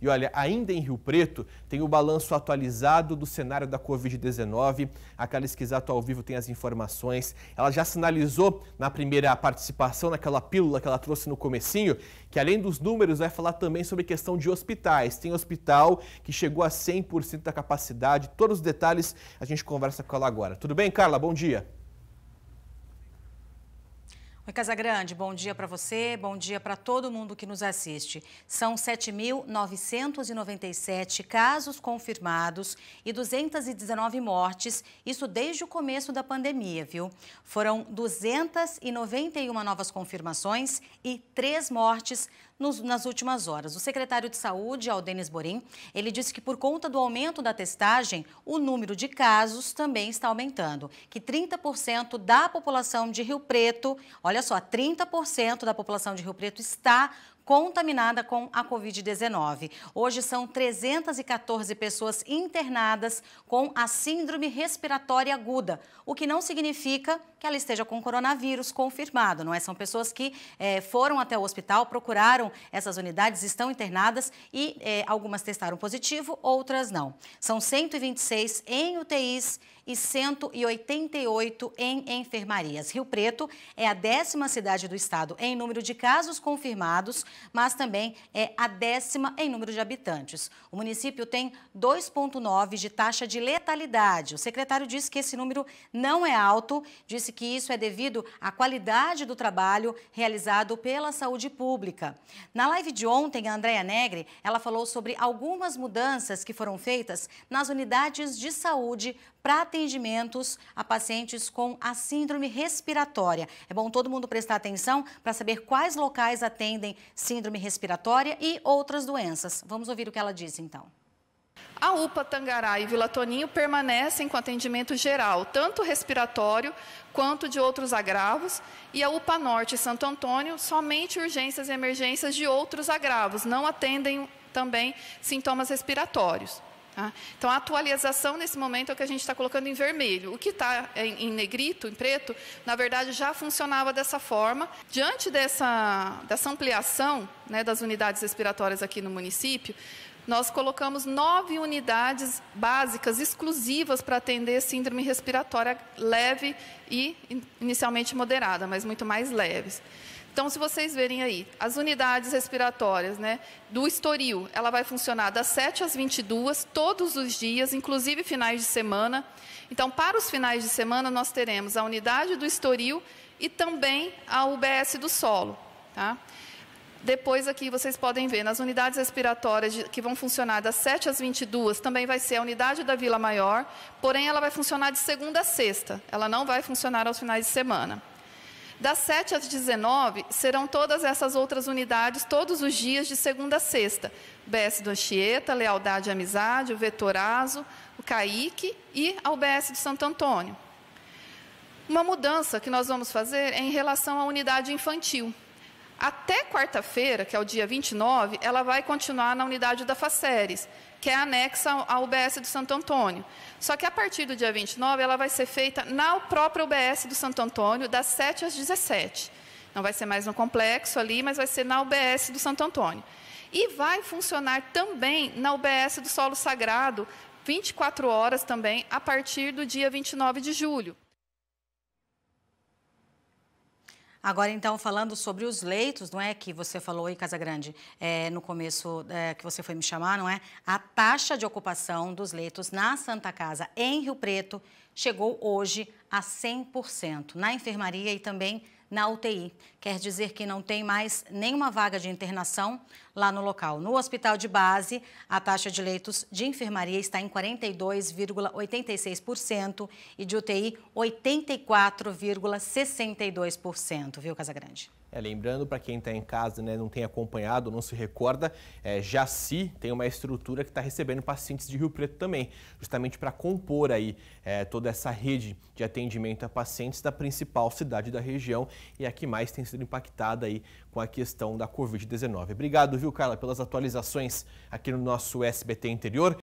E olha, ainda em Rio Preto, tem o balanço atualizado do cenário da Covid-19. A Carla Quisato ao vivo tem as informações. Ela já sinalizou na primeira participação, naquela pílula que ela trouxe no comecinho, que além dos números, vai falar também sobre questão de hospitais. Tem hospital que chegou a 100% da capacidade. Todos os detalhes a gente conversa com ela agora. Tudo bem, Carla? Bom dia. Oi, Casagrande, bom dia para você, bom dia para todo mundo que nos assiste. São 7.997 casos confirmados e 219 mortes, isso desde o começo da pandemia, viu? Foram 291 novas confirmações e 3 mortes nos, nas últimas horas. O secretário de Saúde, Aldenis Borim, ele disse que por conta do aumento da testagem, o número de casos também está aumentando, que 30% da população de Rio Preto, olha só, 30% da população de Rio Preto está contaminada com a Covid-19. Hoje são 314 pessoas internadas com a síndrome respiratória aguda, o que não significa que ela esteja com coronavírus confirmado, não é? São pessoas que é, foram até o hospital, procuraram essas unidades, estão internadas e é, algumas testaram positivo, outras não. São 126 em UTIs e 188 em enfermarias. Rio Preto é a décima cidade do estado em número de casos confirmados mas também é a décima em número de habitantes. O município tem 2,9 de taxa de letalidade. O secretário disse que esse número não é alto, disse que isso é devido à qualidade do trabalho realizado pela saúde pública. Na live de ontem, a Andréa Negre, ela falou sobre algumas mudanças que foram feitas nas unidades de saúde para atendimentos a pacientes com a síndrome respiratória. É bom todo mundo prestar atenção para saber quais locais atendem síndrome respiratória e outras doenças. Vamos ouvir o que ela disse então. A UPA Tangará e Vila Toninho permanecem com atendimento geral, tanto respiratório quanto de outros agravos, e a UPA Norte e Santo Antônio somente urgências e emergências de outros agravos, não atendem também sintomas respiratórios. Tá? Então, a atualização nesse momento é o que a gente está colocando em vermelho. O que está em, em, negrito, em preto, na verdade já funcionava dessa forma. Diante dessa, dessa ampliação né, das unidades respiratórias aqui no município, nós colocamos nove unidades básicas exclusivas para atender síndrome respiratória leve e inicialmente moderada, mas muito mais leves. Então, se vocês verem aí, as unidades respiratórias né, do Estoril, ela vai funcionar das 7 às 22, todos os dias, inclusive finais de semana. Então, para os finais de semana, nós teremos a unidade do Estoril e também a UBS do solo. Tá? Depois aqui vocês podem ver, nas unidades respiratórias de, que vão funcionar das 7 às 22, também vai ser a unidade da Vila Maior, porém ela vai funcionar de segunda a sexta, ela não vai funcionar aos finais de semana. Das 7 às 19 serão todas essas outras unidades todos os dias de segunda a sexta. BS do Anchieta, Lealdade e Amizade, o Vetorazo, o Caique e ao BS de Santo Antônio. Uma mudança que nós vamos fazer é em relação à unidade infantil. Até quarta-feira, que é o dia 29, ela vai continuar na unidade da Faceres, que é anexa à UBS do Santo Antônio. Só que a partir do dia 29, ela vai ser feita na própria UBS do Santo Antônio, das 7 às 17. Não vai ser mais no complexo ali, mas vai ser na UBS do Santo Antônio. E vai funcionar também na UBS do Solo Sagrado, 24 horas também, a partir do dia 29 de julho. Agora, então, falando sobre os leitos, não é? Que você falou aí, Casa Grande, é, no começo é, que você foi me chamar, não é? A taxa de ocupação dos leitos na Santa Casa, em Rio Preto, chegou hoje a 100%, na enfermaria e também na UTI. Quer dizer que não tem mais nenhuma vaga de internação lá no local. No hospital de base, a taxa de leitos de enfermaria está em 42,86% e de UTI 84,62%, viu, Casagrande? É, lembrando para quem está em casa, né, não tem acompanhado, não se recorda, é, Jaci tem uma estrutura que está recebendo pacientes de Rio Preto também, justamente para compor aí é, toda essa rede de atendimento a pacientes da principal cidade da região e a que mais tem sido impactada aí com a questão da Covid-19. Obrigado, viu, Carla, pelas atualizações aqui no nosso SBT Interior.